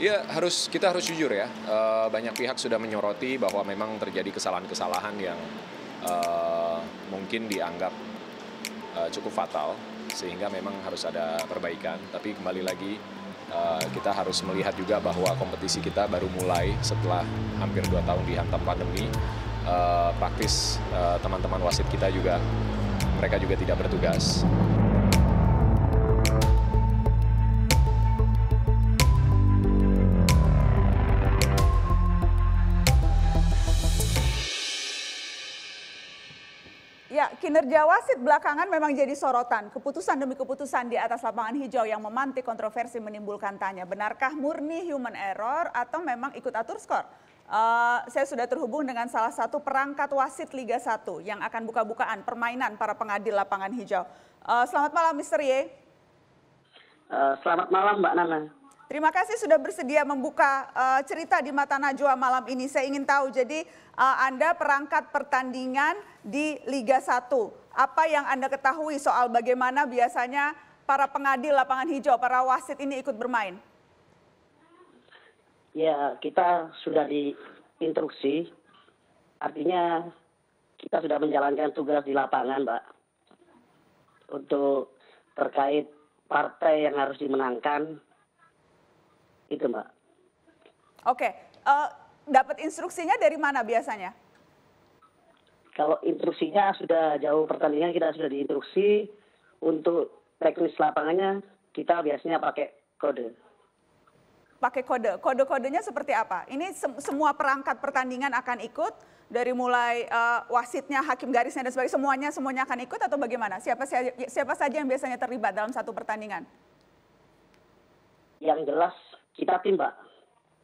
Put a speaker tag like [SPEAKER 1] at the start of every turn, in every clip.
[SPEAKER 1] Ya harus kita harus jujur ya. Uh, banyak pihak sudah menyoroti bahwa memang terjadi kesalahan-kesalahan yang uh, mungkin dianggap uh, cukup fatal, sehingga memang harus ada perbaikan. Tapi kembali lagi uh, kita harus melihat juga bahwa kompetisi kita baru mulai setelah hampir dua tahun dihantam pandemi. Uh, praktis teman-teman uh, teman -teman wasit kita juga mereka juga tidak bertugas.
[SPEAKER 2] Ya, kinerja wasit belakangan memang jadi sorotan. Keputusan demi keputusan di atas lapangan hijau yang memantik kontroversi menimbulkan tanya, benarkah murni human error atau memang ikut atur skor? Uh, saya sudah terhubung dengan salah satu perangkat wasit Liga 1 yang akan buka-bukaan permainan para pengadil lapangan hijau. Uh, selamat malam, Mr. Ye.
[SPEAKER 3] Uh, selamat malam, Mbak Nana.
[SPEAKER 2] Terima kasih sudah bersedia membuka uh, cerita di Mata Najwa malam ini. Saya ingin tahu, jadi uh, Anda perangkat pertandingan di Liga 1. Apa yang Anda ketahui soal bagaimana biasanya para pengadil lapangan hijau, para wasit ini ikut bermain?
[SPEAKER 3] Ya, kita sudah diinstruksi. Artinya kita sudah menjalankan tugas di lapangan, Pak, Untuk terkait partai yang harus dimenangkan, itu Mbak.
[SPEAKER 2] Oke, uh, dapat instruksinya dari mana biasanya?
[SPEAKER 3] Kalau instruksinya sudah jauh pertandingan kita sudah diinstruksi untuk teknis lapangannya kita biasanya pakai kode.
[SPEAKER 2] Pakai kode, kode-kodenya seperti apa? Ini se semua perangkat pertandingan akan ikut dari mulai uh, wasitnya, hakim garisnya dan sebagainya semuanya semuanya akan ikut atau bagaimana? Siapa siapa saja yang biasanya terlibat dalam satu pertandingan?
[SPEAKER 3] Yang jelas kita tim, pak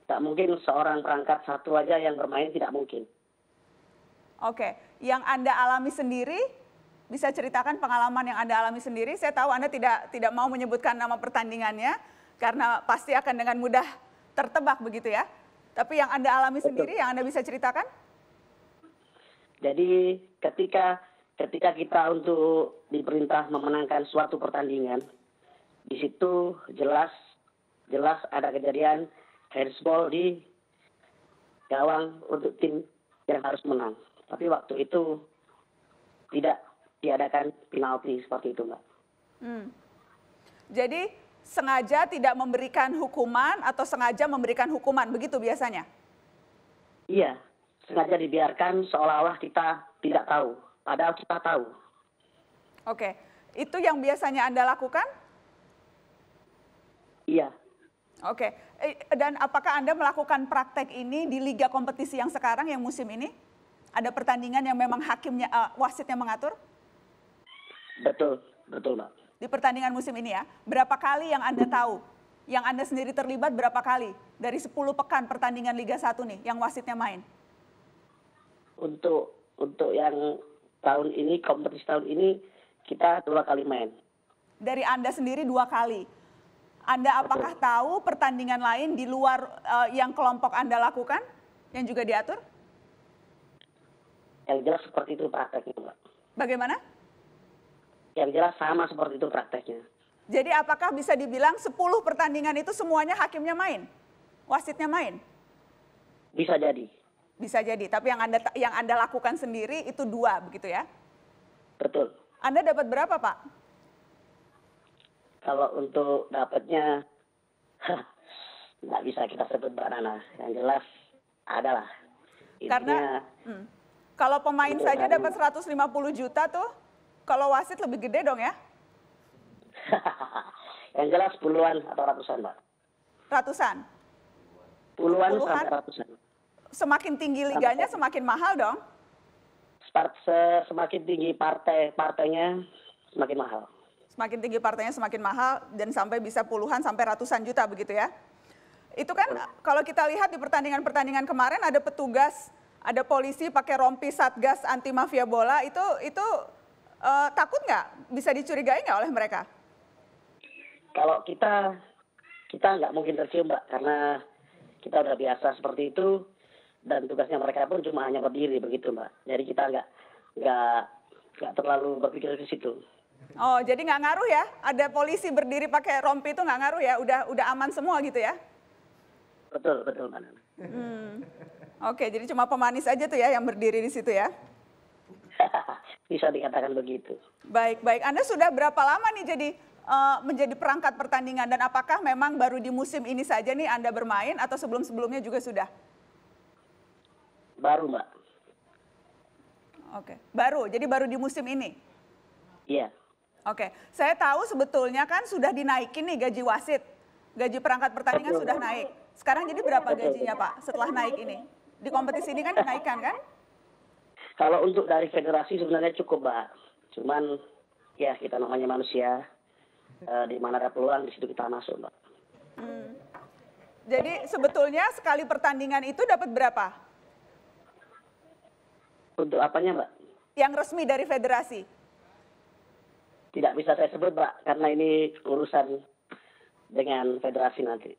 [SPEAKER 3] Tidak mungkin seorang perangkat satu aja yang bermain, tidak mungkin.
[SPEAKER 2] Oke, yang Anda alami sendiri, bisa ceritakan pengalaman yang Anda alami sendiri? Saya tahu Anda tidak tidak mau menyebutkan nama pertandingannya, karena pasti akan dengan mudah tertebak begitu ya. Tapi yang Anda alami Betul. sendiri, yang Anda bisa ceritakan?
[SPEAKER 3] Jadi ketika ketika kita untuk diperintah memenangkan suatu pertandingan, di situ jelas jelas ada kejadian handsball di gawang untuk tim yang harus menang. Tapi waktu itu tidak diadakan penalti seperti itu, Mbak.
[SPEAKER 2] Hmm. Jadi sengaja tidak memberikan hukuman atau sengaja memberikan hukuman, begitu biasanya?
[SPEAKER 3] Iya, sengaja dibiarkan seolah-olah kita tidak tahu, padahal kita tahu.
[SPEAKER 2] Oke, itu yang biasanya Anda lakukan? Iya, Oke, eh, dan apakah Anda melakukan praktek ini di liga kompetisi yang sekarang, yang musim ini? Ada pertandingan yang memang hakimnya, uh, wasitnya mengatur?
[SPEAKER 3] Betul, betul Mbak.
[SPEAKER 2] Di pertandingan musim ini ya, berapa kali yang Anda tahu? Yang Anda sendiri terlibat berapa kali? Dari 10 pekan pertandingan Liga 1 nih, yang wasitnya main?
[SPEAKER 3] Untuk untuk yang tahun ini, kompetisi tahun ini, kita dua kali main.
[SPEAKER 2] Dari Anda sendiri dua kali? Anda apakah tahu pertandingan lain di luar uh, yang kelompok Anda lakukan yang juga diatur?
[SPEAKER 3] Yang jelas seperti itu prakteknya, Mbak. Bagaimana? Yang jelas sama seperti itu prakteknya.
[SPEAKER 2] Jadi apakah bisa dibilang 10 pertandingan itu semuanya hakimnya main? Wasitnya main? Bisa jadi. Bisa jadi, tapi yang Anda yang Anda lakukan sendiri itu dua begitu ya? Betul. Anda dapat berapa, Pak?
[SPEAKER 3] kalau untuk dapatnya nggak bisa kita sebut Mbak Nana. Yang jelas adalah. Karena
[SPEAKER 2] hmm, kalau pemain saja dapat 150 juta tuh, kalau wasit lebih gede dong ya?
[SPEAKER 3] yang jelas puluhan atau ratusan Mbak.
[SPEAKER 2] Ratusan? Puluhan, puluhan sampai ratusan. Semakin tinggi liganya sampai. semakin mahal dong?
[SPEAKER 3] Semakin tinggi partai partainya semakin mahal
[SPEAKER 2] semakin tinggi partainya semakin mahal dan sampai bisa puluhan sampai ratusan juta begitu ya. Itu kan kalau kita lihat di pertandingan-pertandingan kemarin ada petugas, ada polisi pakai rompi satgas anti mafia bola itu itu uh, takut nggak? Bisa dicurigai nggak oleh mereka?
[SPEAKER 3] Kalau kita kita nggak mungkin tercium mbak karena kita udah biasa seperti itu dan tugasnya mereka pun cuma hanya berdiri begitu mbak. Jadi kita nggak nggak nggak terlalu berpikir ke situ.
[SPEAKER 2] Oh, jadi nggak ngaruh ya? Ada polisi berdiri pakai rompi itu nggak ngaruh ya? Udah udah aman semua gitu ya?
[SPEAKER 3] Betul, betul, Mbak
[SPEAKER 2] Hmm. Oke, jadi cuma pemanis aja tuh ya yang berdiri di situ ya?
[SPEAKER 3] Bisa dikatakan begitu.
[SPEAKER 2] Baik, baik. Anda sudah berapa lama nih jadi uh, menjadi perangkat pertandingan dan apakah memang baru di musim ini saja nih Anda bermain atau sebelum-sebelumnya juga sudah? Baru, Mbak. Oke, baru. Jadi baru di musim ini? Iya. Yeah. Oke, saya tahu sebetulnya kan sudah dinaikin nih gaji wasit. Gaji perangkat pertandingan Betul. sudah naik. Sekarang jadi berapa gajinya Pak setelah naik ini? Di kompetisi ini kan dinaikkan kan?
[SPEAKER 3] Kalau untuk dari federasi sebenarnya cukup Pak. Cuman ya kita namanya manusia. E, di mana ada peluang di situ kita masuk Pak.
[SPEAKER 2] Hmm. Jadi sebetulnya sekali pertandingan itu dapat berapa?
[SPEAKER 3] Untuk apanya Mbak?
[SPEAKER 2] Yang resmi dari federasi?
[SPEAKER 3] Tidak bisa saya sebut, Pak, karena ini urusan dengan federasi nanti.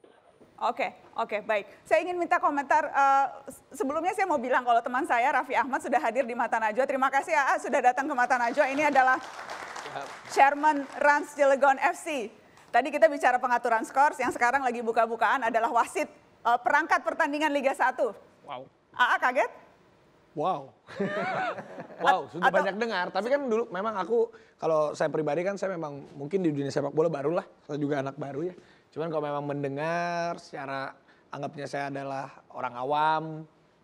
[SPEAKER 2] Oke, okay, oke, okay, baik. Saya ingin minta komentar uh, sebelumnya saya mau bilang kalau teman saya Raffi Ahmad sudah hadir di Mata Najwa. Terima kasih AA sudah datang ke Mata Najwa. Ini adalah Chairman Rans Cilegon FC. Tadi kita bicara pengaturan skor, yang sekarang lagi buka-bukaan adalah wasit uh, perangkat pertandingan Liga 1. Wow. AA kaget?
[SPEAKER 1] Wow. wow, sudah banyak dengar. Tapi kan dulu memang aku kalau saya pribadi kan saya memang mungkin di dunia sepak bola baru lah. Saya juga anak baru ya. Cuman kalau memang mendengar secara anggapnya saya adalah orang awam,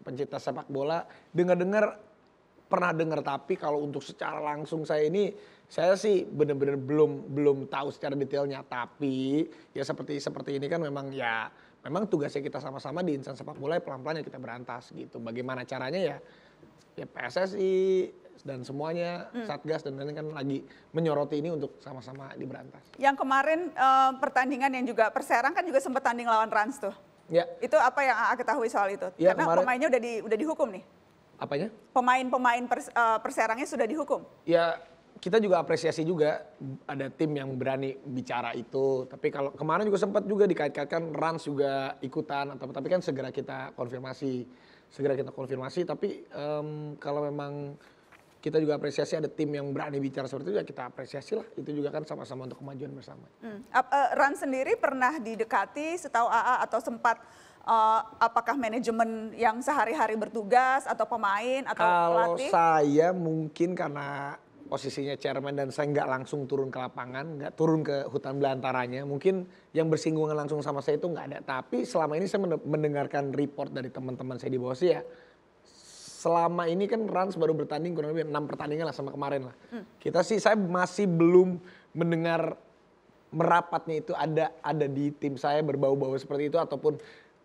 [SPEAKER 1] pencipta sepak bola, dengar-dengar pernah dengar tapi kalau untuk secara langsung saya ini saya sih benar-benar belum belum tahu secara detailnya tapi ya seperti seperti ini kan memang ya memang tugasnya kita sama-sama di insan sepak bola ya pelan-pelan ya kita berantas gitu. Bagaimana caranya ya ya PSSI dan semuanya hmm. Satgas dan lain-lain kan lagi menyoroti ini untuk sama-sama diberantas.
[SPEAKER 2] Yang kemarin e, pertandingan yang juga Perserang kan juga sempat tanding lawan Rans tuh. Ya. Itu apa yang AA ketahui soal itu? Ya, Karena kemarin, pemainnya udah di udah dihukum nih. Apanya? Pemain-pemain pers, e, Perserangnya sudah dihukum.
[SPEAKER 1] Ya kita juga apresiasi juga ada tim yang berani bicara itu. Tapi kalau kemarin juga sempat juga dikait-kaitkan Rans juga ikutan atau tapi kan segera kita konfirmasi, segera kita konfirmasi. Tapi um, kalau memang kita juga apresiasi ada tim yang berani bicara seperti itu ya kita apresiasi lah itu juga kan sama-sama untuk kemajuan bersama.
[SPEAKER 2] Hmm. Uh, Rans sendiri pernah didekati setahu AA atau sempat uh, apakah manajemen yang sehari-hari bertugas atau pemain atau Kalau pelatih? Kalau
[SPEAKER 1] saya mungkin karena posisinya chairman dan saya nggak langsung turun ke lapangan, nggak turun ke hutan belantaranya. Mungkin yang bersinggungan langsung sama saya itu nggak ada. Tapi selama ini saya mendengarkan report dari teman-teman saya di bawah saya, selama ini kan Rans baru bertanding kurang lebih enam pertandingan lah sama kemarin lah. Hmm. Kita sih saya masih belum mendengar merapatnya itu ada ada di tim saya berbau-bau seperti itu ataupun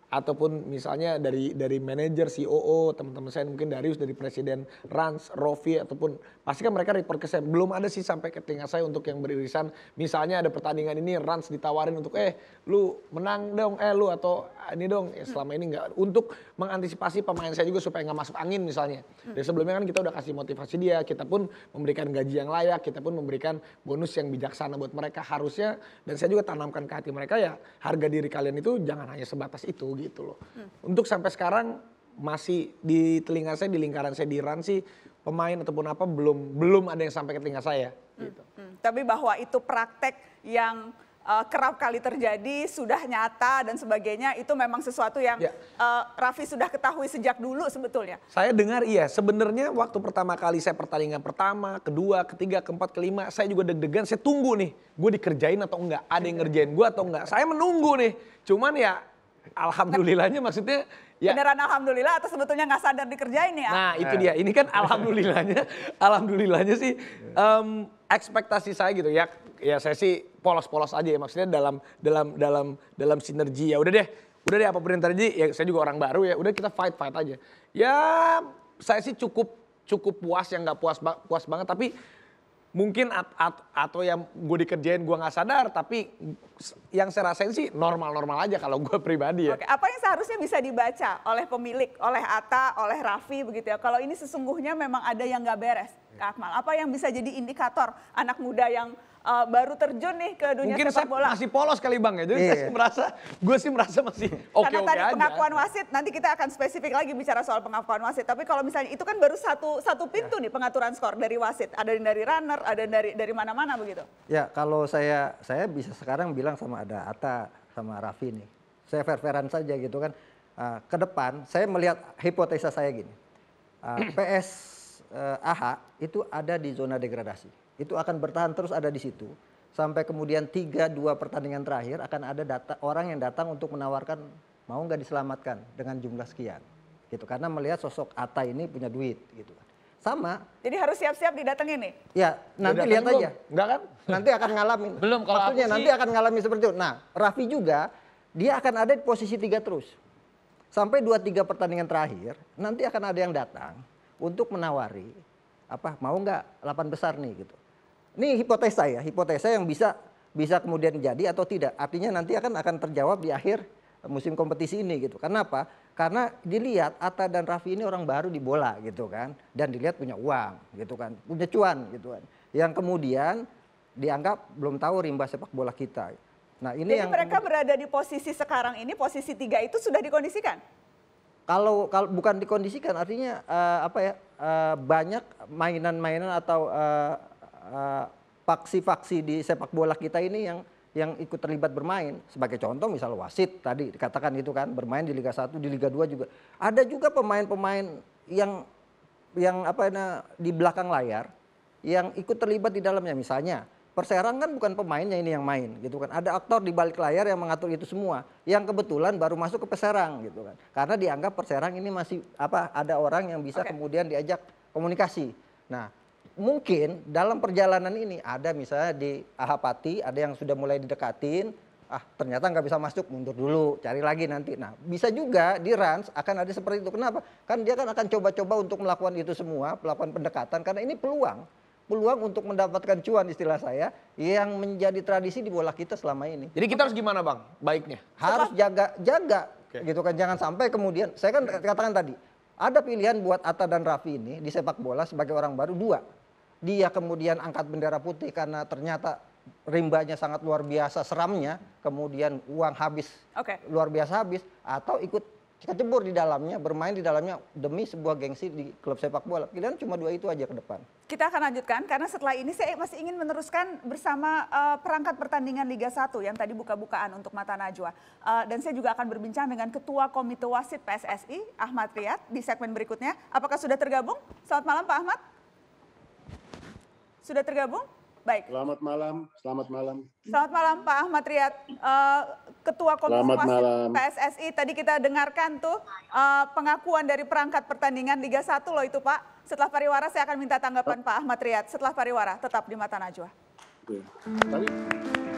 [SPEAKER 1] ataupun misalnya dari dari manajer, COO, teman-teman saya mungkin Darius dari presiden Rans, Rofi ataupun pasti kan mereka report ke saya. Belum ada sih sampai ke tengah saya untuk yang beririsan misalnya ada pertandingan ini Rans ditawarin untuk eh lu menang dong, eh lu atau ah, ini dong. Ya, selama ini enggak untuk mengantisipasi pemain saya juga supaya nggak masuk angin misalnya. Hmm. Dari sebelumnya kan kita udah kasih motivasi dia, kita pun memberikan gaji yang layak, kita pun memberikan bonus yang bijaksana buat mereka harusnya dan saya juga tanamkan ke hati mereka ya harga diri kalian itu jangan hanya sebatas itu gitu loh. Hmm. Untuk sampai sekarang masih di telinga saya di lingkaran saya di Iran sih pemain ataupun apa belum belum ada yang sampai ke telinga saya gitu. hmm. gitu.
[SPEAKER 2] Hmm. Tapi bahwa itu praktek yang uh, kerap kali terjadi sudah nyata dan sebagainya itu memang sesuatu yang ya. uh, Raffi sudah ketahui sejak dulu sebetulnya.
[SPEAKER 1] Saya dengar iya sebenarnya waktu pertama kali saya pertandingan pertama, kedua, ketiga, keempat, kelima saya juga deg-degan saya tunggu nih gue dikerjain atau enggak ada yang ngerjain gue atau enggak saya menunggu nih cuman ya alhamdulillahnya maksudnya ya. Beneran alhamdulillah atau sebetulnya nggak sadar dikerjain ya? Nah itu dia. Ini kan alhamdulillahnya, alhamdulillahnya sih um, ekspektasi saya gitu ya. Ya saya sih polos-polos aja ya maksudnya dalam dalam dalam dalam sinergi ya udah deh udah deh apa pun yang terjadi ya saya juga orang baru ya udah kita fight fight aja ya saya sih cukup cukup puas yang nggak puas puas banget tapi mungkin at, at, atau yang gue dikerjain gue nggak sadar tapi yang saya rasain sih normal-normal aja kalau gue pribadi ya. Oke,
[SPEAKER 2] apa yang seharusnya bisa dibaca oleh pemilik, oleh Ata, oleh Raffi begitu ya. Kalau ini sesungguhnya memang ada yang nggak beres, Kak Akmal. Apa yang bisa jadi indikator anak muda yang uh, baru terjun nih ke dunia Mungkin sepak bola. Mungkin masih
[SPEAKER 1] polos kali bang ya, jadi yeah. saya sih merasa, gue sih merasa masih oke-oke okay, Karena
[SPEAKER 2] okay tadi pengakuan wasit, nanti kita akan spesifik lagi bicara soal pengakuan wasit. Tapi kalau misalnya itu kan baru satu satu pintu yeah. nih pengaturan skor dari wasit. Ada dari runner, ada dari dari mana-mana begitu.
[SPEAKER 4] Ya kalau saya saya bisa sekarang bilang sama ada Ata sama Raffi nih. Saya fair-fairan saja gitu kan. Uh, ke depan saya melihat hipotesa saya gini. Uh, PS uh, AHA itu ada di zona degradasi itu akan bertahan terus ada di situ sampai kemudian tiga dua pertandingan terakhir akan ada data orang yang datang untuk menawarkan mau nggak diselamatkan dengan jumlah sekian gitu karena melihat sosok Ata ini punya duit gitu
[SPEAKER 2] sama. Jadi harus siap-siap didatangi nih.
[SPEAKER 4] Ya, nanti lihat aja. Enggak kan? Nanti akan ngalamin. belum kalau Maksudnya sih... nanti akan ngalamin seperti itu. Nah, Raffi juga dia akan ada di posisi tiga terus. Sampai dua tiga pertandingan terakhir, nanti akan ada yang datang untuk menawari apa mau nggak delapan besar nih gitu. Ini hipotesa ya, hipotesa yang bisa bisa kemudian jadi atau tidak. Artinya nanti akan akan terjawab di akhir musim kompetisi ini gitu. Kenapa? Karena dilihat Ata dan Raffi ini orang baru di bola gitu kan. Dan dilihat punya uang gitu kan. Punya cuan gitu kan. Yang kemudian dianggap belum tahu rimba sepak bola kita. Nah, ini Jadi yang mereka
[SPEAKER 2] berada di posisi sekarang ini posisi tiga itu sudah dikondisikan?
[SPEAKER 4] Kalau kalau bukan dikondisikan artinya uh, apa ya? Uh, banyak mainan-mainan atau uh, faksi-faksi eh, di sepak bola kita ini yang yang ikut terlibat bermain. Sebagai contoh misal wasit tadi dikatakan itu kan bermain di Liga 1, di Liga 2 juga. Ada juga pemain-pemain yang yang apa di belakang layar yang ikut terlibat di dalamnya misalnya Perserang kan bukan pemainnya ini yang main gitu kan. Ada aktor di balik layar yang mengatur itu semua. Yang kebetulan baru masuk ke Perserang gitu kan. Karena dianggap Perserang ini masih apa ada orang yang bisa okay. kemudian diajak komunikasi. Nah, mungkin dalam perjalanan ini ada misalnya di Ahapati ada yang sudah mulai didekatin, ah ternyata nggak bisa masuk mundur dulu cari lagi nanti nah bisa juga di Rans akan ada seperti itu kenapa kan dia kan akan coba-coba untuk melakukan itu semua melakukan pendekatan karena ini peluang peluang untuk mendapatkan cuan istilah saya yang menjadi tradisi di bola kita selama ini jadi
[SPEAKER 1] kita harus gimana bang baiknya
[SPEAKER 4] harus jaga jaga okay. gitu kan jangan sampai kemudian saya kan katakan tadi ada pilihan buat Atta dan Raffi ini di sepak bola sebagai orang baru dua dia kemudian angkat bendera putih karena ternyata rimbanya sangat luar biasa seramnya, kemudian uang habis, okay. luar biasa habis, atau ikut kecebur di dalamnya, bermain di dalamnya demi sebuah gengsi di klub sepak bola. Pilihan cuma dua itu aja ke depan.
[SPEAKER 2] Kita akan lanjutkan karena setelah ini saya masih ingin meneruskan bersama uh, perangkat pertandingan Liga 1 yang tadi buka-bukaan untuk Mata Najwa. Uh, dan saya juga akan berbincang dengan Ketua Komite Wasit PSSI, Ahmad Riyad, di segmen berikutnya. Apakah sudah tergabung? Selamat malam Pak Ahmad. Sudah tergabung? Baik. Selamat malam, selamat malam. Selamat malam Pak Ahmad Riyad, eh, Ketua Komisi PSSI. Tadi kita dengarkan tuh eh, pengakuan dari perangkat pertandingan Liga 1 loh itu Pak. Setelah pariwara saya akan minta tanggapan Pak Ahmad Riyad. Setelah pariwara tetap di Mata Najwa. Oke.